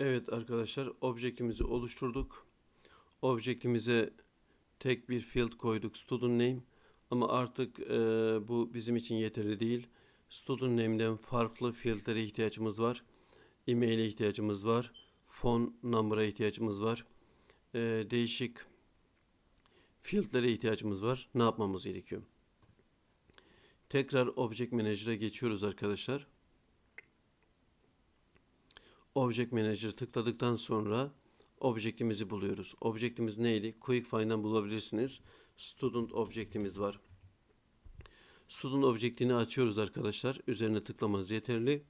Evet arkadaşlar objektimizi oluşturduk. Objektimize tek bir field koyduk student name ama artık e, bu bizim için yeterli değil. Student name'den farklı fieldlere ihtiyacımız var. e ihtiyacımız var. Phone number'a ihtiyacımız var. E, değişik fieldlere ihtiyacımız var. Ne yapmamız gerekiyor? Tekrar Object Manager'a geçiyoruz arkadaşlar. Object Manager tıkladıktan sonra objektimizi buluyoruz. Objektimiz neydi? Quick QuickFind'dan bulabilirsiniz. Student objektimiz var. Student objektini açıyoruz arkadaşlar. Üzerine tıklamanız yeterli.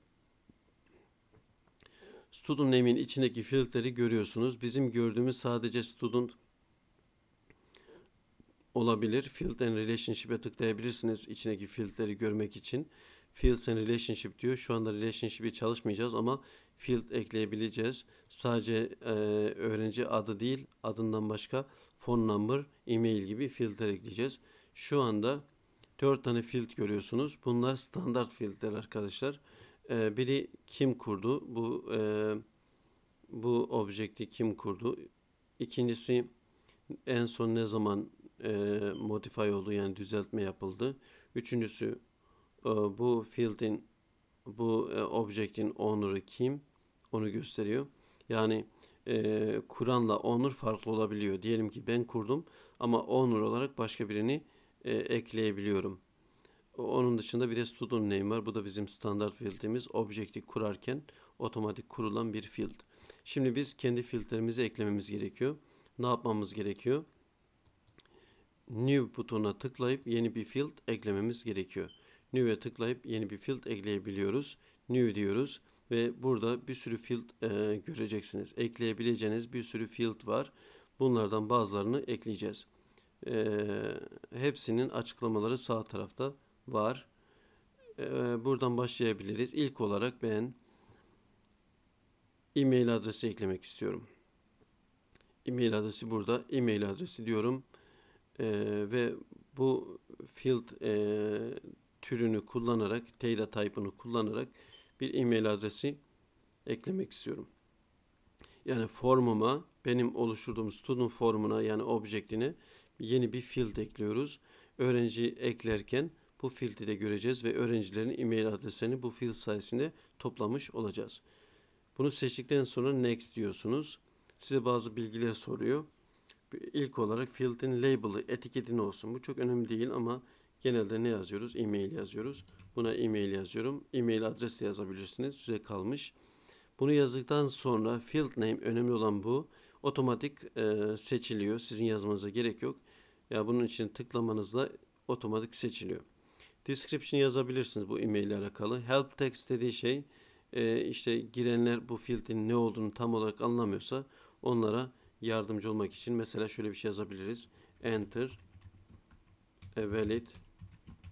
Student name'in içindeki filtreleri görüyorsunuz. Bizim gördüğümüz sadece student olabilir. Field and relationship'e tıklayabilirsiniz içindeki filtreleri görmek için. Fields and Relationship diyor. Şu anda Relationship'i çalışmayacağız ama Field ekleyebileceğiz. Sadece e, öğrenci adı değil adından başka phone number, email gibi filter ekleyeceğiz. Şu anda 4 tane field görüyorsunuz. Bunlar standart fieldler arkadaşlar. E, biri kim kurdu? Bu e, bu objekti kim kurdu? İkincisi en son ne zaman e, modify oldu yani düzeltme yapıldı. Üçüncüsü ee, bu field'in bu e, object'in owner'ı kim onu gösteriyor. Yani e, Kur'an'la owner farklı olabiliyor. Diyelim ki ben kurdum ama owner olarak başka birini e, ekleyebiliyorum. Onun dışında bir de student name var. Bu da bizim standart field'imiz. Object'i kurarken otomatik kurulan bir field. Şimdi biz kendi field'lerimizi eklememiz gerekiyor. Ne yapmamız gerekiyor? New butonuna tıklayıp yeni bir field eklememiz gerekiyor. New'e tıklayıp yeni bir field ekleyebiliyoruz. New diyoruz ve burada bir sürü field e, göreceksiniz. Ekleyebileceğiniz bir sürü field var. Bunlardan bazılarını ekleyeceğiz. E, hepsinin açıklamaları sağ tarafta var. E, buradan başlayabiliriz. İlk olarak ben e-mail adresi eklemek istiyorum. E-mail adresi burada. E-mail adresi diyorum. E, ve bu field e, türünü kullanarak, Teyla type'ını kullanarak bir e-mail adresi eklemek istiyorum. Yani formuma, benim oluşturduğum student formuna yani objektine yeni bir field ekliyoruz. Öğrenci eklerken bu field'i de göreceğiz ve öğrencilerin e-mail adreslerini bu field sayesinde toplamış olacağız. Bunu seçtikten sonra next diyorsunuz. Size bazı bilgiler soruyor. İlk olarak field'in label'ı, etiketini olsun. Bu çok önemli değil ama Genelde ne yazıyoruz? E-mail yazıyoruz. Buna e-mail yazıyorum. E-mail adres de yazabilirsiniz. Size kalmış. Bunu yazdıktan sonra field name önemli olan bu. Otomatik e, seçiliyor. Sizin yazmanıza gerek yok. Ya bunun için tıklamanızla otomatik seçiliyor. Description yazabilirsiniz bu e-mail ile alakalı. Help text dediği şey e, işte girenler bu field'in ne olduğunu tam olarak anlamıyorsa onlara yardımcı olmak için mesela şöyle bir şey yazabiliriz. Enter a valid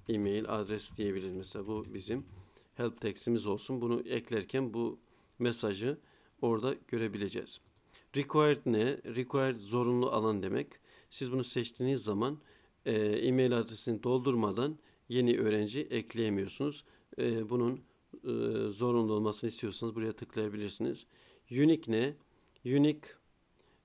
e-mail adres diyebiliriz. Mesela bu bizim help text'imiz olsun. Bunu eklerken bu mesajı orada görebileceğiz. Required ne? Required zorunlu alan demek. Siz bunu seçtiğiniz zaman e, e-mail adresini doldurmadan yeni öğrenci ekleyemiyorsunuz. E, bunun e, zorunlu olmasını istiyorsanız buraya tıklayabilirsiniz. Unique ne? Unique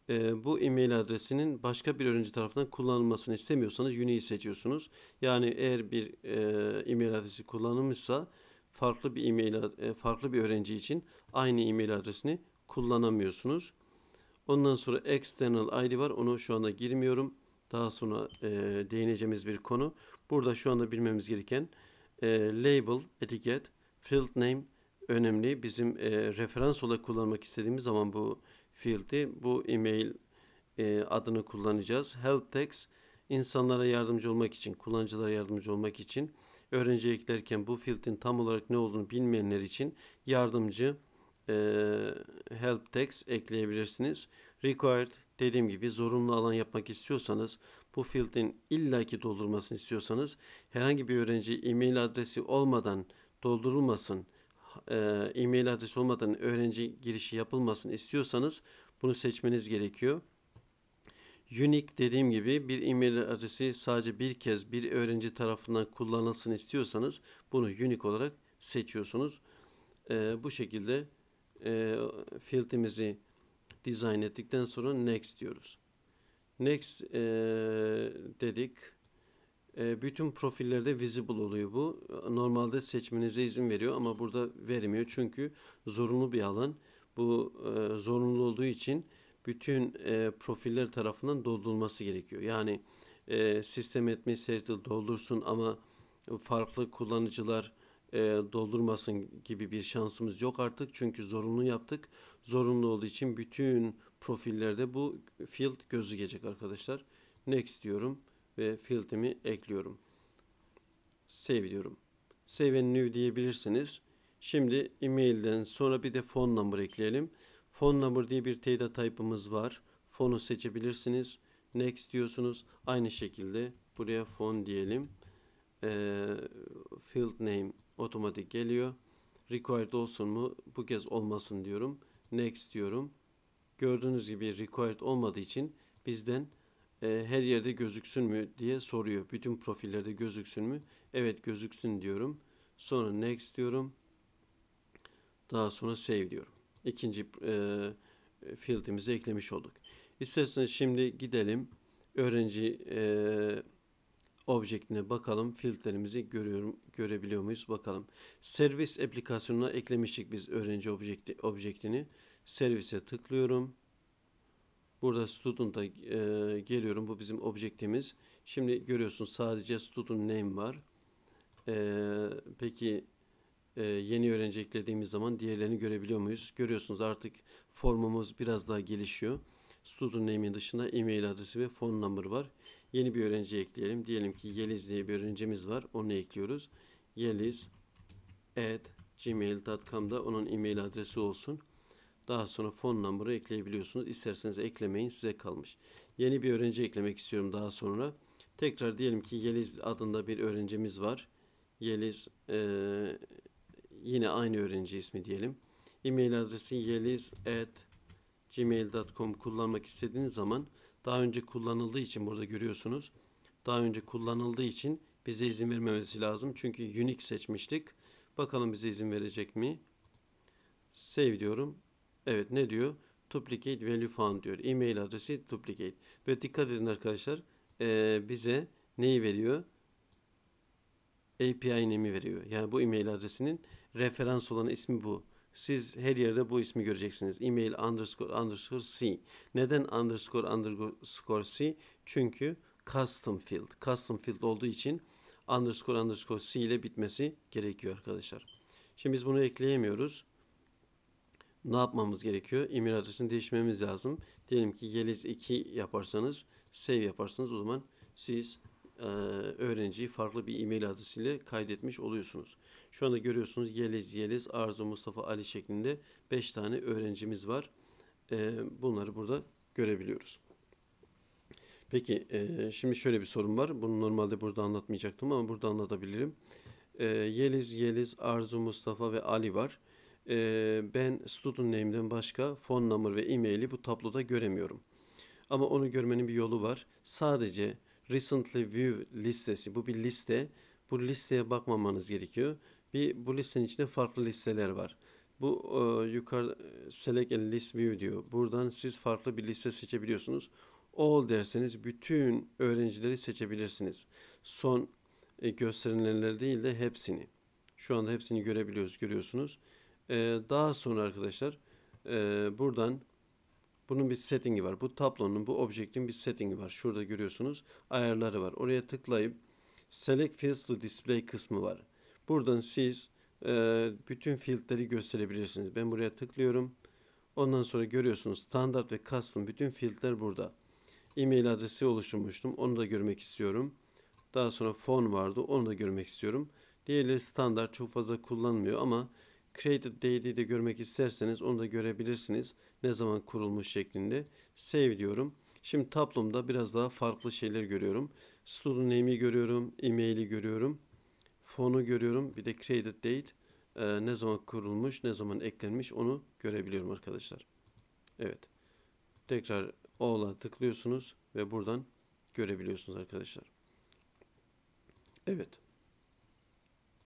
e, bu e-mail adresinin başka bir öğrenci tarafından kullanılmasını istemiyorsanız Uni'yi seçiyorsunuz. Yani eğer bir e, e-mail adresi kullanılmışsa farklı bir e-mail e, farklı bir öğrenci için aynı e-mail adresini kullanamıyorsunuz. Ondan sonra external ID var. Onu şu anda girmiyorum. Daha sonra e, değineceğimiz bir konu. Burada şu anda bilmemiz gereken e, label, etiket, field name önemli. Bizim e, referans olarak kullanmak istediğimiz zaman bu fiildi. Bu email e, adını kullanacağız. Help text insanlara yardımcı olmak için, kullanıcılara yardımcı olmak için öğrenci eklerken bu field'in tam olarak ne olduğunu bilmeyenler için yardımcı e, help text ekleyebilirsiniz. Required dediğim gibi zorunlu alan yapmak istiyorsanız bu field'in illaki doldurmasını istiyorsanız herhangi bir öğrenci e-mail adresi olmadan doldurulmasın e, e-mail adresi olmadan öğrenci girişi yapılmasın istiyorsanız bunu seçmeniz gerekiyor. Unique dediğim gibi bir e-mail adresi sadece bir kez bir öğrenci tarafından kullanılsın istiyorsanız bunu unique olarak seçiyorsunuz. E, bu şekilde e, filtremizi dizayn ettikten sonra next diyoruz. Next e, dedik. Ee, bütün profillerde visible oluyor bu. Normalde seçmenize izin veriyor ama burada vermiyor. Çünkü zorunlu bir alan. Bu e, zorunlu olduğu için bütün e, profiller tarafından doldurulması gerekiyor. Yani e, sistem etmeyi Seattle doldursun ama farklı kullanıcılar doldurmasın gibi bir şansımız yok artık. Çünkü zorunlu yaptık. Zorunlu olduğu için bütün profillerde bu field gözükecek arkadaşlar. Next diyorum ve filtremi ekliyorum. Save diyorum. Save and new diyebilirsiniz. Şimdi emailden sonra bir de phone number ekleyelim. Phone number diye bir data type'ımız var. Fonu seçebilirsiniz. Next diyorsunuz. Aynı şekilde buraya fon diyelim. E, field name otomatik geliyor. Required olsun mu? Bu kez olmasın diyorum. Next diyorum. Gördüğünüz gibi required olmadığı için bizden e, her yerde gözüksün mü diye soruyor. Bütün profillerde gözüksün mü? Evet gözüksün diyorum. Sonra next diyorum. Daha sonra save diyorum. İkinci e, field'imizi eklemiş olduk. İsterseniz şimdi gidelim. Öğrenci e, objektine bakalım. Filtrelerimizi görüyorum, görebiliyor muyuz bakalım. Servis aplikasyonuna eklemiştik biz öğrenci objekti, objektini. Servise tıklıyorum. Burada student'a e, geliyorum. Bu bizim objektimiz. Şimdi görüyorsun sadece student name var. E, peki e, yeni öğrenci eklediğimiz zaman diğerlerini görebiliyor muyuz? Görüyorsunuz artık formumuz biraz daha gelişiyor. Student name'in dışında email adresi ve phone number var. Yeni bir öğrenci ekleyelim. Diyelim ki Yeliz diye bir öğrencimiz var. Onu ekliyoruz. Yeliz at gmail.com'da onun email adresi olsun. Daha sonra fon numara'ı ekleyebiliyorsunuz. İsterseniz eklemeyin size kalmış. Yeni bir öğrenci eklemek istiyorum daha sonra. Tekrar diyelim ki Yeliz adında bir öğrencimiz var. Yeliz e, yine aynı öğrenci ismi diyelim. E-mail adresi yeliz@gmail.com kullanmak istediğiniz zaman daha önce kullanıldığı için burada görüyorsunuz. Daha önce kullanıldığı için bize izin vermemesi lazım. Çünkü unique seçmiştik. Bakalım bize izin verecek mi? Save diyorum. Evet ne diyor? Duplicate value found diyor. E-mail adresi duplicate. Ve dikkat edin arkadaşlar e, bize neyi veriyor? API nemi veriyor. Yani bu e-mail adresinin referans olan ismi bu. Siz her yerde bu ismi göreceksiniz. Email underscore underscore C. Neden underscore underscore C? Çünkü custom field. Custom field olduğu için underscore underscore C ile bitmesi gerekiyor arkadaşlar. Şimdi biz bunu ekleyemiyoruz ne yapmamız gerekiyor? İmir adresini değiştirmemiz lazım. Diyelim ki Yeliz 2 yaparsanız save yaparsanız o zaman siz e, öğrenciyi farklı bir e adresiyle kaydetmiş oluyorsunuz. Şu anda görüyorsunuz Yeliz, Yeliz, Arzu, Mustafa, Ali şeklinde 5 tane öğrencimiz var. E, bunları burada görebiliyoruz. Peki e, şimdi şöyle bir sorun var. Bunu normalde burada anlatmayacaktım ama burada anlatabilirim. E, Yeliz, Yeliz, Arzu, Mustafa ve Ali var ben student name'den başka fon number ve e-mail'i bu tabloda göremiyorum. Ama onu görmenin bir yolu var. Sadece recently view listesi bu bir liste. Bu listeye bakmamanız gerekiyor. Bir bu listenin içinde farklı listeler var. Bu e, yukarı select and list view diyor. Buradan siz farklı bir liste seçebiliyorsunuz. All derseniz bütün öğrencileri seçebilirsiniz. Son e, gösterilenleri değil de hepsini. Şu anda hepsini görebiliyoruz, görüyorsunuz. Ee, daha sonra arkadaşlar e, buradan bunun bir settingi var. Bu tablonun, bu objektin bir settingi var. Şurada görüyorsunuz ayarları var. Oraya tıklayıp Select Fields to Display kısmı var. Buradan siz e, bütün fieldleri gösterebilirsiniz. Ben buraya tıklıyorum. Ondan sonra görüyorsunuz standart ve custom bütün fieldler burada. E-mail adresi oluşturmuştum. Onu da görmek istiyorum. Daha sonra fon vardı. Onu da görmek istiyorum. Diğerleri standart çok fazla kullanmıyor ama Created DD'yi de görmek isterseniz onu da görebilirsiniz. Ne zaman kurulmuş şeklinde. Save diyorum. Şimdi tablomda biraz daha farklı şeyler görüyorum. Student name'i görüyorum. E-mail'i görüyorum. Fonu görüyorum. Bir de created date. E, ne zaman kurulmuş, ne zaman eklenmiş onu görebiliyorum arkadaşlar. Evet. Tekrar O'la tıklıyorsunuz ve buradan görebiliyorsunuz arkadaşlar. Evet.